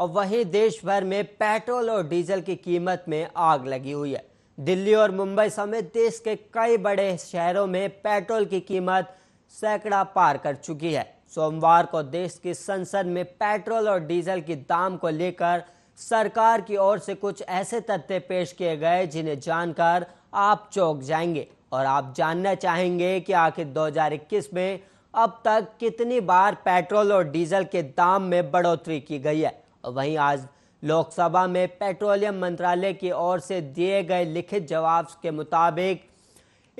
और वहीं देश भर में पेट्रोल और डीजल की कीमत में आग लगी हुई है दिल्ली और मुंबई समेत देश के कई बड़े शहरों में पेट्रोल की कीमत सैकड़ा पार कर चुकी है सोमवार को देश की संसद में पेट्रोल और डीजल की दाम को लेकर सरकार की ओर से कुछ ऐसे तथ्य पेश किए गए जिन्हें जानकर आप चौंक जाएंगे और आप जानना चाहेंगे कि आखिर 2021 में अब तक कितनी बार पेट्रोल और डीजल के दाम में बढ़ोतरी की गई है वहीं आज लोकसभा में पेट्रोलियम मंत्रालय की ओर से दिए गए लिखित जवाब के मुताबिक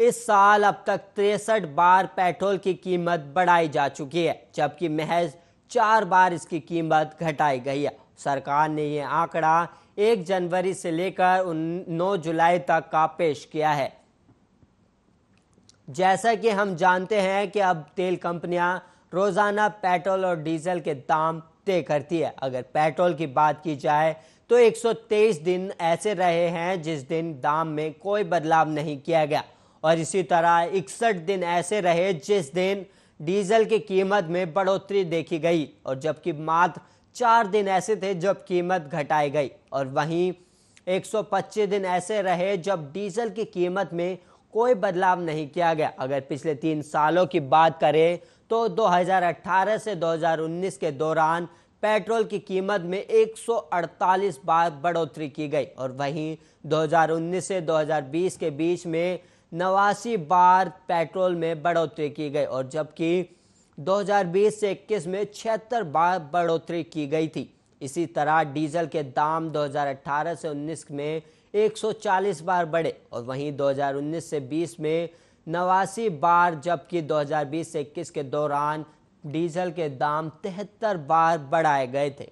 इस साल अब तक तिरसठ बार पेट्रोल की कीमत बढ़ाई जा चुकी है जबकि महज चार बार इसकी कीमत घटाई गई है सरकार ने यह आंकड़ा एक जनवरी से लेकर नौ जुलाई तक का पेश किया है जैसा कि हम जानते हैं कि अब तेल कंपनियां रोज़ाना पेट्रोल और डीजल के दाम तय करती है अगर पेट्रोल की बात की जाए तो 123 दिन ऐसे रहे हैं जिस दिन दाम में कोई बदलाव नहीं किया गया और इसी तरह इकसठ दिन ऐसे रहे जिस दिन डीजल की कीमत में बढ़ोतरी देखी गई और जबकि मात्र चार दिन ऐसे थे जब कीमत घटाई गई और वहीं 125 दिन ऐसे रहे जब डीजल की कीमत में कोई बदलाव नहीं किया गया अगर पिछले तीन सालों की बात करें तो 2018 से 2019 के दौरान पेट्रोल की कीमत में 148 बार बढ़ोतरी की गई और वहीं 2019 से 2020 के बीच में नवासी बार पेट्रोल में बढ़ोतरी की गई और जबकि 2020 से 21 में छिहत्तर बार बढ़ोतरी की गई थी इसी तरह डीजल के दाम 2018 से 19 में 140 बार बढ़े और वहीं 2019 से 20 में नवासी बार जबकि 2020 से इक्कीस के दौरान डीजल के दाम तिहत्तर बार बढ़ाए गए थे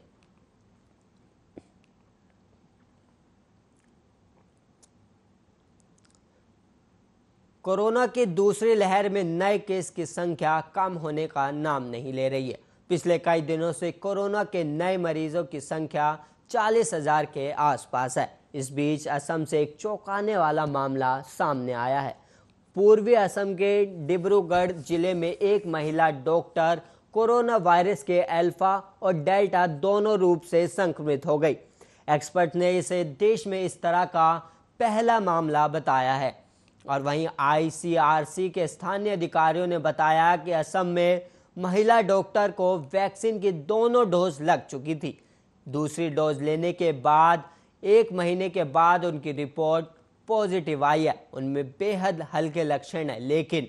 कोरोना की दूसरी लहर में नए केस की संख्या कम होने का नाम नहीं ले रही है पिछले कई दिनों से कोरोना के नए मरीजों की संख्या चालीस हजार के आसपास है इस बीच असम से एक चौंकाने वाला मामला सामने आया है पूर्वी असम के डिब्रूगढ़ जिले में एक महिला डॉक्टर कोरोना वायरस के अल्फा और डेल्टा दोनों रूप से संक्रमित हो गई एक्सपर्ट ने इसे देश में इस तरह का पहला मामला बताया है और वहीं आईसीआरसी के स्थानीय अधिकारियों ने बताया कि असम में महिला डॉक्टर को वैक्सीन की दोनों डोज लग चुकी थी दूसरी डोज लेने के बाद एक महीने के बाद उनकी रिपोर्ट पॉजिटिव आई है उनमें बेहद हल्के लक्षण हैं लेकिन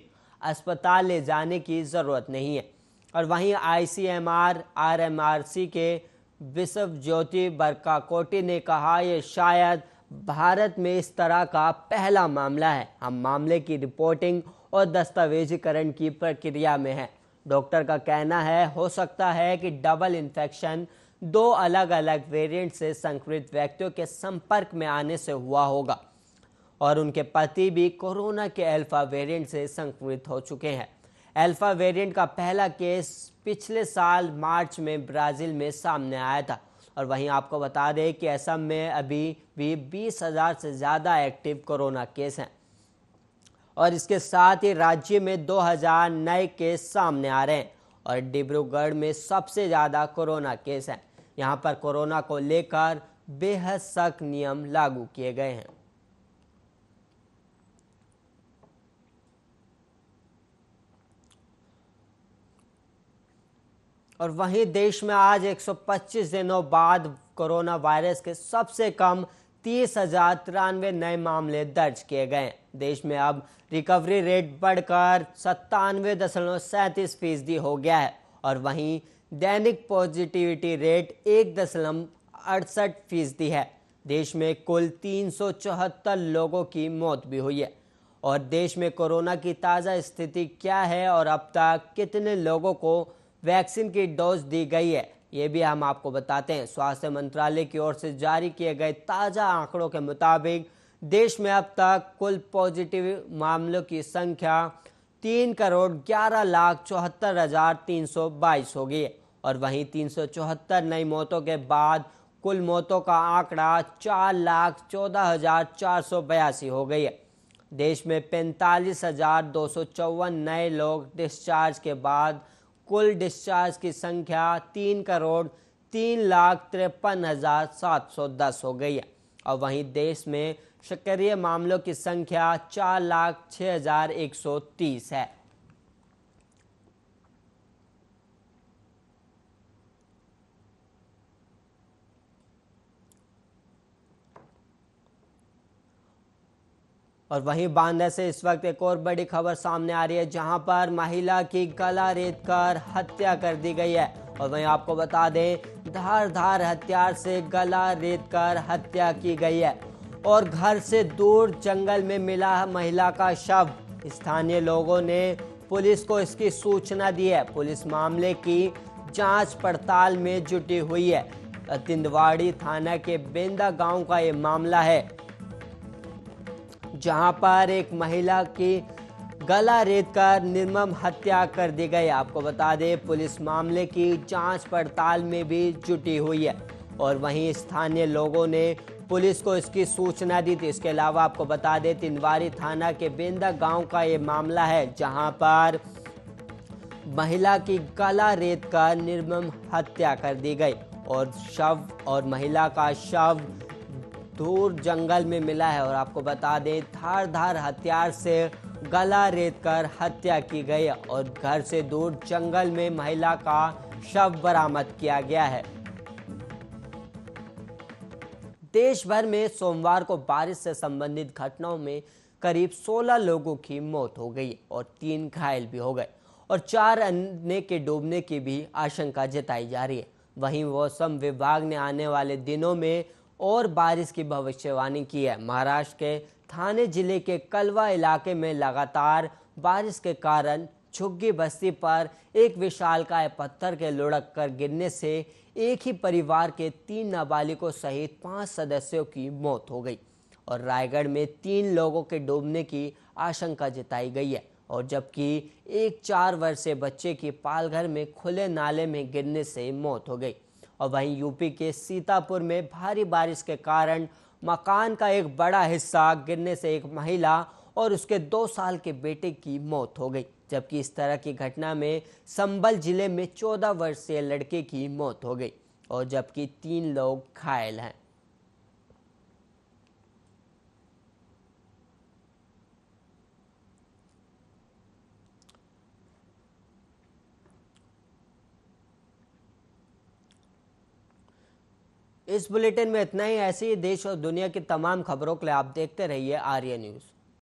अस्पताल ले जाने की ज़रूरत नहीं है और वहीं आईसीएमआर आरएमआरसी के विश्व ज्योति बरकाकोटी ने कहा यह शायद भारत में इस तरह का पहला मामला है हम मामले की रिपोर्टिंग और दस्तावेजीकरण की प्रक्रिया में हैं डॉक्टर का कहना है हो सकता है कि डबल इन्फेक्शन दो अलग अलग वेरिएंट से संक्रमित व्यक्तियों के संपर्क में आने से हुआ होगा और उनके पति भी कोरोना के अल्फा वेरिएंट से संक्रमित हो चुके हैं अल्फा वेरिएंट का पहला केस पिछले साल मार्च में ब्राज़ील में सामने आया था और वहीं आपको बता दें कि असम में अभी भी बीस हज़ार से ज़्यादा एक्टिव कोरोना केस हैं और इसके साथ ही राज्य में 2000 नए केस सामने आ रहे हैं और डिब्रूगढ़ में सबसे ज़्यादा कोरोना केस हैं यहाँ पर कोरोना को लेकर बेहद सख्त नियम लागू किए गए हैं और वहीं देश में आज 125 दिनों बाद कोरोना वायरस के सबसे कम तीस हजार तिरानवे नए मामले दर्ज किए गए देश में अब रिकवरी रेट बढ़कर सत्तानवे दशमलव सैंतीस फीसदी हो गया है और वहीं दैनिक पॉजिटिविटी रेट एक दशमलव अड़सठ फीसदी है देश में कुल तीन सौ चौहत्तर लोगों की मौत भी हुई है और देश में कोरोना की ताज़ा स्थिति क्या है और अब तक कितने लोगों को वैक्सीन की डोज दी गई है ये भी हम आपको बताते हैं स्वास्थ्य मंत्रालय की ओर से जारी किए गए ताज़ा आंकड़ों के मुताबिक देश में अब तक कुल पॉजिटिव मामलों की संख्या तीन करोड़ ग्यारह लाख चौहत्तर हजार तीन सौ बाईस हो है और वहीं तीन सौ चौहत्तर नई मौतों के बाद कुल मौतों का आंकड़ा चार लाख चौदह हजार चार सौ बयासी हो गई है देश में पैंतालीस हजार दो सौ चौवन नए लोग डिस्चार्ज के बाद कुल डिस्चार्ज की संख्या तीन करोड़ तीन लाख तिरपन हज़ार सात सौ दस हो गई है और वहीं देश में सक्रिय मामलों की संख्या चार लाख छः हज़ार एक सौ तीस है और वहीं बांदा से इस वक्त एक और बड़ी खबर सामने आ रही है जहां पर महिला की गला रेत कर हत्या कर दी गई है और वहीं आपको बता दें धार धार हथियार से गला रेत कर हत्या की गई है और घर से दूर जंगल में मिला महिला का शव स्थानीय लोगों ने पुलिस को इसकी सूचना दी है पुलिस मामले की जांच पड़ताल में जुटी हुई है तिंदवाड़ी थाना के बेंदा गांव का ये मामला है जहां पर एक महिला की गला रेत कर निर्मम हत्या कर दी गई आपको बता दें पुलिस मामले की जांच पड़ताल में भी जुटी हुई है और वहीं स्थानीय लोगों ने पुलिस को इसकी सूचना दी थी इसके अलावा आपको बता दें तिनवारी थाना के बेंदा गांव का ये मामला है जहां पर महिला की गला रेत कर निर्मम हत्या कर दी गई और शव और महिला का शव दूर जंगल में मिला है और आपको बता दें धार धार हथियार से गला रेत कर हत्या की गई और घर से दूर जंगल में महिला का शव बरामद किया गया है देश भर में सोमवार को बारिश से संबंधित घटनाओं में करीब 16 लोगों की मौत हो गई और तीन घायल भी हो गए और चार अन्य के डूबने की भी आशंका जताई जा रही है वहीं मौसम विभाग ने आने वाले दिनों में और बारिश की भविष्यवाणी की है महाराष्ट्र के थाने जिले के कलवा इलाके में लगातार बारिश के कारण झुग्गी बस्ती पर एक विशालकाय पत्थर के लुढ़क कर गिरने से एक ही परिवार के तीन नाबालिगों सहित पांच सदस्यों की मौत हो गई और रायगढ़ में तीन लोगों के डूबने की आशंका जताई गई है और जबकि एक चार वर्षीय बच्चे की पालघर में खुले नाले में गिरने से मौत हो गई और वहीं यूपी के सीतापुर में भारी बारिश के कारण मकान का एक बड़ा हिस्सा गिरने से एक महिला और उसके दो साल के बेटे की मौत हो गई जबकि इस तरह की घटना में संबल जिले में चौदह वर्षीय लड़के की मौत हो गई और जबकि तीन लोग घायल हैं इस बुलेटिन में इतना ही ऐसी देश और दुनिया की तमाम खबरों के लिए आप देखते रहिए आर्य न्यूज़